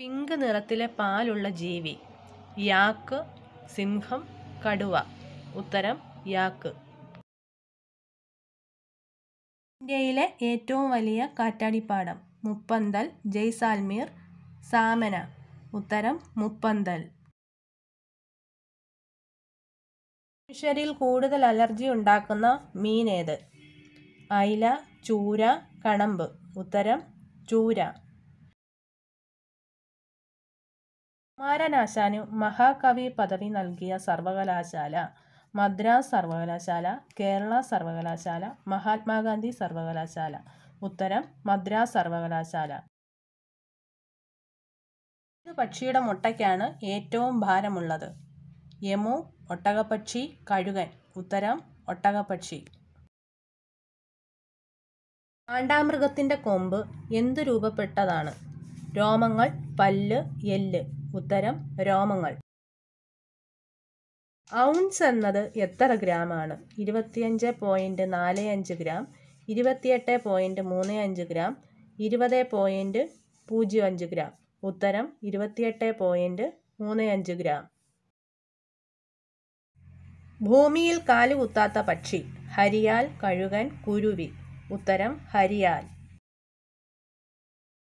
pink നിറത്തിലെ പാലുള്ള ജീവി യാക്ക് സിംഹം കടുവ ഉത്തരം യാക്ക് ഇന്ത്യയിലെ ഏറ്റവും വലിയ കാറ്റാടിപ്പാടം മുപ്പന്തൽ ജയ്സാൽമീർ സാമന ഉത്തരം മുപ്പന്തൽ മനുഷ്യരിൽ കൂടുതൽ അലർജി ഉണ്ടാക്കുന്ന മീനേത് അയില ചൂര കണമ്പ് ഉത്തരം ചൂര കുമാരനാശാനു മഹാകവി പദവി നൽകിയ സർവകലാശാല മദ്രാസ് സർവകലാശാല കേരള സർവകലാശാല മഹാത്മാഗാന്ധി സർവകലാശാല ഉത്തരം മദ്രാസ് സർവകലാശാല ഏത് പക്ഷിയുടെ മുട്ടയ്ക്കാണ് ഏറ്റവും ഭാരമുള്ളത് യമു ഒട്ടകപ്പക്ഷി കഴുകൻ ഉത്തരം ഒട്ടകപ്പക്ഷി കാണ്ടാമൃഗത്തിൻ്റെ കൊമ്പ് എന്തു രൂപപ്പെട്ടതാണ് രോമങ്ങൾ പല്ല് എല്ല് ഉത്തരം രോമങ്ങൾ ഔൺസ് എന്നത് എത്ര ഗ്രാമാണ് ഇരുപത്തിയഞ്ച് പോയിന്റ് നാല് അഞ്ച് ഗ്രാം ഇരുപത്തിയെട്ട് പോയിന്റ് മൂന്ന് അഞ്ച് ഗ്രാം ഇരുപത് പോയിന്റ് പൂജ്യം അഞ്ച് ഗ്രാം ഉത്തരം ഇരുപത്തിയെട്ട് പോയിന്റ് മൂന്ന് അഞ്ച് ഗ്രാം ഭൂമിയിൽ കാലുകുത്താത്ത പക്ഷി ഹരിയാൽ കഴുകൻ കുരുവി ഉത്തരം ഹരിയാൽ